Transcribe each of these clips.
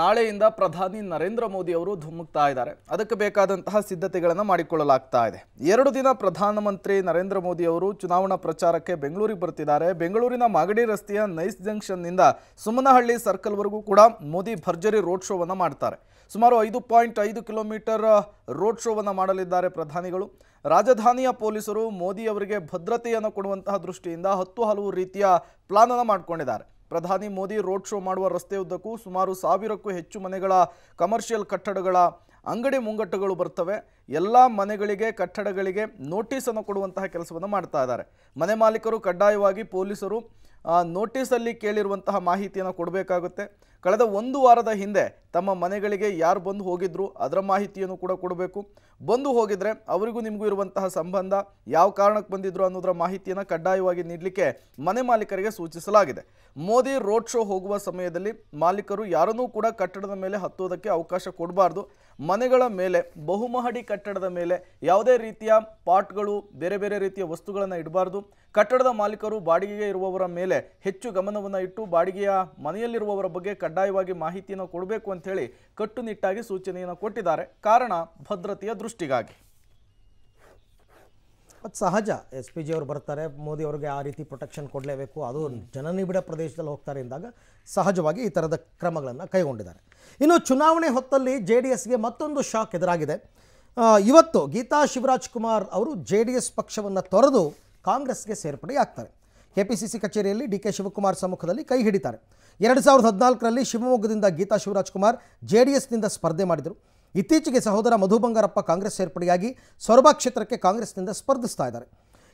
ನಾಳೆಯಿಂದ ಪ್ರಧಾನಿ ನರೇಂದ್ರ ಮೋದಿ ಅವರು ಧುಮ್ಮುಕ್ತಾ ಇದ್ದಾರೆ ಅದಕ್ಕೆ ಬೇಕಾದಂತಹ ಸಿದ್ಧತೆಗಳನ್ನು ಮಾಡಿಕೊಳ್ಳಲಾಗ್ತಾ ಇದೆ ಎರಡು ದಿನ ಪ್ರಧಾನಮಂತ್ರಿ ನರೇಂದ್ರ ಮೋದಿ ಅವರು ಚುನಾವಣಾ ಪ್ರಚಾರಕ್ಕೆ ಬೆಂಗಳೂರಿಗೆ ಬರ್ತಿದ್ದಾರೆ ಬೆಂಗಳೂರಿನ ಮಾಗಡಿ ರಸ್ತೆಯ ನೈಸ್ ಜಂಕ್ಷನ್ನಿಂದ ಸುಮನಹಳ್ಳಿ ಸರ್ಕಲ್ವರೆಗೂ ಕೂಡ ಮೋದಿ ಭರ್ಜರಿ ರೋಡ್ ಶೋವನ್ನು ಮಾಡ್ತಾರೆ ಸುಮಾರು ಐದು ಪಾಯಿಂಟ್ ಐದು ಕಿಲೋಮೀಟರ್ ರೋಡ್ ಶೋವನ್ನು ಮಾಡಲಿದ್ದಾರೆ ಪ್ರಧಾನಿಗಳು ರಾಜಧಾನಿಯ ಪೊಲೀಸರು ಮೋದಿ ಅವರಿಗೆ ಭದ್ರತೆಯನ್ನು ಕೊಡುವಂತಹ ದೃಷ್ಟಿಯಿಂದ ಹತ್ತು ಹಲವು ರೀತಿಯ ಪ್ಲಾನನ್ನು ಮಾಡಿಕೊಂಡಿದ್ದಾರೆ ಪ್ರಧಾನಿ ಮೋದಿ ರೋಡ್ ಶೋ ಮಾಡುವ ರಸ್ತೆಯುದ್ದಕ್ಕೂ ಸುಮಾರು ಸಾವಿರಕ್ಕೂ ಹೆಚ್ಚು ಮನೆಗಳ ಕಮರ್ಷಿಯಲ್ ಕಟ್ಟಡಗಳ ಅಂಗಡಿ ಮುಂಗಟ್ಟುಗಳು ಬರ್ತವೆ ಎಲ್ಲ ಮನೆಗಳಿಗೆ ಕಟ್ಟಡಗಳಿಗೆ ನೋಟಿಸನ್ನು ಕೊಡುವಂತಹ ಕೆಲಸವನ್ನು ಮಾಡ್ತಾ ಇದ್ದಾರೆ ಮನೆ ಮಾಲೀಕರು ಕಡ್ಡಾಯವಾಗಿ ಪೊಲೀಸರು ನೋಟಿಸಲ್ಲಿ ಕೇಳಿರುವಂತಹ ಮಾಹಿತಿಯನ್ನು ಕೊಡಬೇಕಾಗುತ್ತೆ ಕಳೆದ ಒಂದು ವಾರದ ಹಿಂದೆ ತಮ್ಮ ಮನೆಗಳಿಗೆ ಯಾರು ಬಂದು ಹೋಗಿದ್ರು ಅದರ ಮಾಹಿತಿಯನ್ನು ಕೂಡ ಕೊಡಬೇಕು ಬಂದು ಹೋಗಿದ್ರೆ ಅವರಿಗೂ ನಿಮಗೂ ಇರುವಂತಹ ಸಂಬಂಧ ಯಾವ ಕಾರಣಕ್ಕೆ ಬಂದಿದ್ರು ಅನ್ನೋದರ ಮಾಹಿತಿಯನ್ನು ಕಡ್ಡಾಯವಾಗಿ ನೀಡಲಿಕ್ಕೆ ಮನೆ ಮಾಲೀಕರಿಗೆ ಸೂಚಿಸಲಾಗಿದೆ ಮೋದಿ ರೋಡ್ ಶೋ ಹೋಗುವ ಸಮಯದಲ್ಲಿ ಮಾಲೀಕರು ಯಾರನ್ನೂ ಕೂಡ ಕಟ್ಟಡದ ಮೇಲೆ ಹತ್ತುವುದಕ್ಕೆ ಅವಕಾಶ ಕೊಡಬಾರ್ದು ಮನೆಗಳ ಮೇಲೆ ಬಹುಮಹಡಿ ಕಟ್ಟಡದ ಮೇಲೆ ಯಾವುದೇ ರೀತಿಯ ಪಾಟ್ಗಳು ಬೇರೆ ಬೇರೆ ರೀತಿಯ ವಸ್ತುಗಳನ್ನು ಇಡಬಾರ್ದು ಕಟ್ಟಡದ ಮಾಲೀಕರು ಬಾಡಿಗೆಗೆ ಇರುವವರ ಮೇಲೆ ಹೆಚ್ಚು ಗಮನವನ್ನು ಇಟ್ಟು ಬಾಡಿಗೆಯ ಮನೆಯಲ್ಲಿರುವವರ ಬಗ್ಗೆ ಕಡ್ಡಾಯವಾಗಿ ಮಾಹಿತಿಯನ್ನು ಕೊಡಬೇಕು ಹೇಳಿ ಕಟ್ಟುನಿಟ್ಟಾಗಿ ಸೂಚನೆಯನ್ನು ಕೊಟ್ಟಿದ್ದಾರೆ ಕಾರಣ ಭದ್ರತೆಯ ದೃಷ್ಟಿಗಾಗಿ ಅದು ಸಹಜ ಎಸ್ ಪಿ ಜಿ ಅವರು ಬರ್ತಾರೆ ಮೋದಿ ಅವರಿಗೆ ಆ ರೀತಿ ಪ್ರೊಟೆಕ್ಷನ್ ಕೊಡಲೇಬೇಕು ಅದು ಜನನಿಬಿಡ ಪ್ರದೇಶದಲ್ಲಿ ಹೋಗ್ತಾರೆ ಎಂದಾಗ ಸಹಜವಾಗಿ ಈ ಥರದ ಕ್ರಮಗಳನ್ನು ಕೈಗೊಂಡಿದ್ದಾರೆ ಇನ್ನು ಚುನಾವಣೆ ಹೊತ್ತಲ್ಲಿ ಜೆ ಡಿ ಎಸ್ಗೆ ಮತ್ತೊಂದು ಶಾಕ್ ಎದುರಾಗಿದೆ ಇವತ್ತು ಗೀತಾ ಶಿವರಾಜ್ ಕುಮಾರ್ ಅವರು ಜೆ ಡಿ ಎಸ್ ಪಕ್ಷವನ್ನು ತೊರೆದು ಕಾಂಗ್ರೆಸ್ಗೆ ಸೇರ್ಪಡೆಯಾಗ್ತಾರೆ ಕೆಪಿಸಿಸಿ ಕಚೇರಿಯಲ್ಲಿ ಡಿ ಕೆ ಶಿವಕುಮಾರ್ ಸಮ್ಮುಖದಲ್ಲಿ ಕೈ ಹಿಡಿತಾರೆ ಎರಡು ಸಾವಿರದ ಹದಿನಾಲ್ಕರಲ್ಲಿ ಶಿವಮೊಗ್ಗದಿಂದ ಗೀತಾ ಕುಮಾರ್ ಜೆ ಡಿ ಎಸ್ನಿಂದ ಸ್ಪರ್ಧೆ ಮಾಡಿದರು ಇತ್ತೀಚೆಗೆ ಸಹೋದರ ಮಧು ಬಂಗಾರಪ್ಪ ಕಾಂಗ್ರೆಸ್ ಸೇರ್ಪಡೆಯಾಗಿ ಸೊರಬ ಕ್ಷೇತ್ರಕ್ಕೆ ಕಾಂಗ್ರೆಸ್ನಿಂದ ಸ್ಪರ್ಧಿಸ್ತಾ ಇದ್ದಾರೆ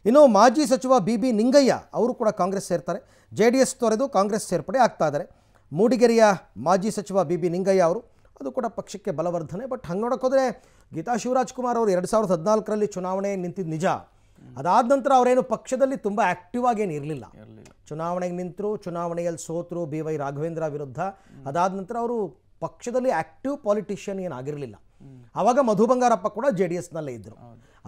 ಇನ್ನು ಮಾಜಿ ಸಚಿವ ಬಿ ಬಿ ನಿಂಗಯ್ಯ ಅವರು ಕೂಡ ಕಾಂಗ್ರೆಸ್ ಸೇರ್ತಾರೆ ಜೆ ಡಿ ಎಸ್ ತೊರೆದು ಕಾಂಗ್ರೆಸ್ ಸೇರ್ಪಡೆ ಆಗ್ತಾ ಇದ್ದಾರೆ ಮೂಡಿಗೆರೆಯ ಮಾಜಿ ಸಚಿವ ಬಿ ಬಿ ನಿಂಗಯ್ಯ ಅವರು ಅದು ಕೂಡ ಪಕ್ಷಕ್ಕೆ ಬಲವರ್ಧನೆ ಬಟ್ ಹಂಗೆ ನೋಡೋಕ್ಕೋದ್ರೆ ಗೀತಾ ಶಿವರಾಜ್ಕುಮಾರ್ ಅವರು ಎರಡು ಸಾವಿರದ ಹದಿನಾಲ್ಕರಲ್ಲಿ ಚುನಾವಣೆ ನಿಂತಿದ್ದು ನಿಜ ಅದಾದ ನಂತರ ಅವರೇನು ಪಕ್ಷದಲ್ಲಿ ತುಂಬ ಆಕ್ಟಿವ್ ಏನು ಇರಲಿಲ್ಲ ಚುನಾವಣೆಗೆ ನಿಂತರು ಚುನಾವಣೆಯಲ್ಲಿ ಸೋತರು ಬಿ ವೈ ರಾಘವೇಂದ್ರ ವಿರುದ್ಧ ಅದಾದ ನಂತರ ಅವರು ಪಕ್ಷದಲ್ಲಿ ಆಕ್ಟಿವ್ ಪಾಲಿಟಿಷಿಯನ್ ಏನಾಗಿರಲಿಲ್ಲ ಆವಾಗ ಮಧು ಬಂಗಾರಪ್ಪ ಕೂಡ ಜೆ ಡಿ ಎಸ್ನಲ್ಲೇ ಇದ್ದರು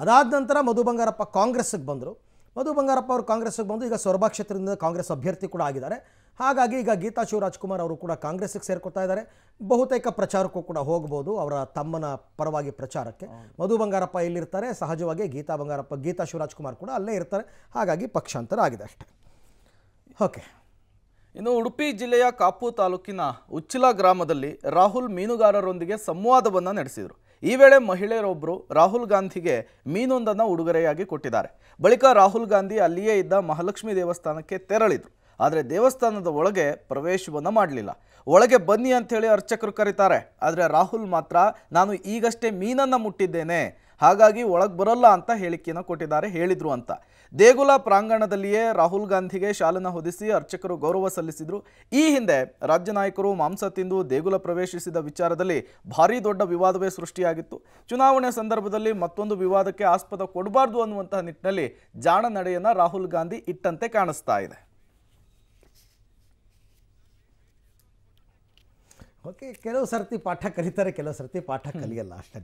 ಅದಾದ ನಂತರ ಮಧು ಬಂಗಾರಪ್ಪ ಕಾಂಗ್ರೆಸ್ಗೆ ಬಂದರು ಮಧು ಬಂಗಾರಪ್ಪ ಅವರು ಕಾಂಗ್ರೆಸ್ಗೆ ಬಂದು ಈಗ ಸೊರಬಾ ಕ್ಷೇತ್ರದಿಂದ ಕಾಂಗ್ರೆಸ್ ಅಭ್ಯರ್ಥಿ ಕೂಡ ಆಗಿದ್ದಾರೆ ಹಾಗಾಗಿ ಈಗ ಗೀತಾ ಶಿವರಾಜ್ಕುಮಾರ್ ಅವರು ಕೂಡ ಕಾಂಗ್ರೆಸ್ಗೆ ಸೇರ್ಕೊತಾ ಇದ್ದಾರೆ ಬಹುತೇಕ ಪ್ರಚಾರಕ್ಕೂ ಕೂಡ ಹೋಗ್ಬೋದು ಅವರ ತಮ್ಮನ ಪರವಾಗಿ ಪ್ರಚಾರಕ್ಕೆ ಮಧು ಬಂಗಾರಪ್ಪ ಎಲ್ಲಿರ್ತಾರೆ ಸಹಜವಾಗಿ ಗೀತಾ ಬಂಗಾರಪ್ಪ ಗೀತಾ ಶಿವರಾಜ್ಕುಮಾರ್ ಕೂಡ ಅಲ್ಲೇ ಇರ್ತಾರೆ ಹಾಗಾಗಿ ಪಕ್ಷಾಂತರ ಆಗಿದೆ ಅಷ್ಟೆ ಓಕೆ ಇನ್ನು ಉಡುಪಿ ಜಿಲ್ಲೆಯ ಕಾಪು ತಾಲೂಕಿನ ಉಚ್ಚಿಲ ಗ್ರಾಮದಲ್ಲಿ ರಾಹುಲ್ ಮೀನುಗಾರರೊಂದಿಗೆ ಸಂವಾದವನ್ನು ನಡೆಸಿದರು ಈ ವೇಳೆ ಮಹಿಳೆಯರೊಬ್ಬರು ರಾಹುಲ್ ಗಾಂಧಿಗೆ ಮೀನೊಂದನ್ನು ಉಡುಗೊರೆಯಾಗಿ ಕೊಟ್ಟಿದ್ದಾರೆ ಬಳಿಕ ರಾಹುಲ್ ಗಾಂಧಿ ಅಲ್ಲಿಯೇ ಇದ್ದ ಮಹಾಲಕ್ಷ್ಮಿ ದೇವಸ್ಥಾನಕ್ಕೆ ತೆರಳಿದರು ಆದರೆ ದೇವಸ್ಥಾನದ ಒಳಗೆ ಪ್ರವೇಶವನ್ನು ಮಾಡಲಿಲ್ಲ ಒಳಗೆ ಬನ್ನಿ ಅಂಥೇಳಿ ಅರ್ಚಕರು ಕರೀತಾರೆ ಆದರೆ ರಾಹುಲ್ ಮಾತ್ರ ನಾನು ಈಗಷ್ಟೇ ಮೀನನ್ನು ಮುಟ್ಟಿದ್ದೇನೆ ಹಾಗಾಗಿ ಒಳಗೆ ಬರಲ್ಲ ಅಂತ ಹೇಳಿಕೆಯನ್ನು ಕೊಟ್ಟಿದ್ದಾರೆ ಹೇಳಿದ್ರು ಅಂತ ದೇಗುಲ ಪ್ರಾಂಗಣದಲ್ಲಿಯೇ ರಾಹುಲ್ ಗಾಂಧಿಗೆ ಶಾಲನ ಹೊದಿಸಿ ಅರ್ಚಕರು ಗೌರವ ಸಲ್ಲಿಸಿದ್ರು ಈ ಹಿಂದೆ ರಾಜ್ಯ ನಾಯಕರು ಮಾಂಸ ತಿಂದು ದೇಗುಲ ಪ್ರವೇಶಿಸಿದ ವಿಚಾರದಲ್ಲಿ ಭಾರಿ ದೊಡ್ಡ ವಿವಾದವೇ ಸೃಷ್ಟಿಯಾಗಿತ್ತು ಚುನಾವಣೆ ಸಂದರ್ಭದಲ್ಲಿ ಮತ್ತೊಂದು ವಿವಾದಕ್ಕೆ ಆಸ್ಪದ ಕೊಡಬಾರ್ದು ಅನ್ನುವಂತಹ ನಿಟ್ಟಿನಲ್ಲಿ ಜಾಣ ನಡೆಯನ್ನು ರಾಹುಲ್ ಗಾಂಧಿ ಇಟ್ಟಂತೆ ಕಾಣಿಸ್ತಾ ಇದೆ ಓಕೆ ಕೆಲವು ಸರ್ತಿ ಪಾಠ ಕಲಿತಾರೆ ಕೆಲವು ಸರ್ತಿ ಪಾಠ ಕಲಿಯಲ್ಲ ಅಷ್ಟೇ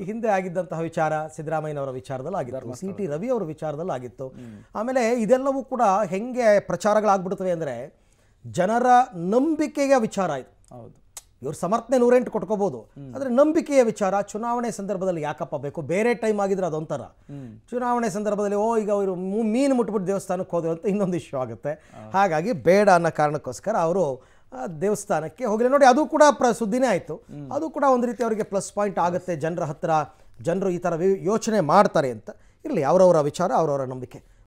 ಈ ಹಿಂದೆ ಆಗಿದ್ದಂತಹ ವಿಚಾರ ಸಿದ್ದರಾಮಯ್ಯನವರ ವಿಚಾರದಲ್ಲಿ ಆಗಿತ್ತು ಸಿ ಟಿ ರವಿ ಅವರ ವಿಚಾರದಲ್ಲಿ ಆಗಿತ್ತು ಆಮೇಲೆ ಇದೆಲ್ಲವೂ ಕೂಡ ಹೆಂಗೆ ಪ್ರಚಾರಗಳಾಗ್ಬಿಡ್ತವೆ ಅಂದರೆ ಜನರ ನಂಬಿಕೆಯ ವಿಚಾರ ಇದು ಹೌದು ಇವರು ಸಮರ್ಥನೆ ನೂರೆಂಟು ಕೊಟ್ಕೋಬಹುದು ಆದರೆ ನಂಬಿಕೆಯ ವಿಚಾರ ಚುನಾವಣೆ ಸಂದರ್ಭದಲ್ಲಿ ಯಾಕಪ್ಪ ಬೇಕು ಬೇರೆ ಟೈಮ್ ಆಗಿದ್ರೆ ಅದೊಂಥರ ಚುನಾವಣೆ ಸಂದರ್ಭದಲ್ಲಿ ಓ ಈಗ ಅವರು ಮೀನು ಮುಟ್ಬಿಟ್ಟು ದೇವಸ್ಥಾನಕ್ಕೆ ಹೋದ್ರು ಅಂತ ಇನ್ನೊಂದು ಇಶ್ಯೂ ಆಗುತ್ತೆ ಹಾಗಾಗಿ ಬೇಡ ಅನ್ನೋ ಕಾರಣಕ್ಕೋಸ್ಕರ ಅವರು ದೇವಸ್ಥಾನಕ್ಕೆ ಹೋಗಲಿ ನೋಡಿ ಅದು ಕೂಡ ಪ್ರ ಸುದ್ದಿನೇ ಆಯಿತು ಅದು ಕೂಡ ಒಂದು ರೀತಿ ಅವರಿಗೆ ಪ್ಲಸ್ ಪಾಯಿಂಟ್ ಆಗುತ್ತೆ ಜನರ ಹತ್ರ ಜನರು ಈ ಥರ ಯೋಚನೆ ಮಾಡ್ತಾರೆ ಅಂತ ಇರಲಿ ಅವರವರ ವಿಚಾರ ಅವರವರ ನಂಬಿಕೆ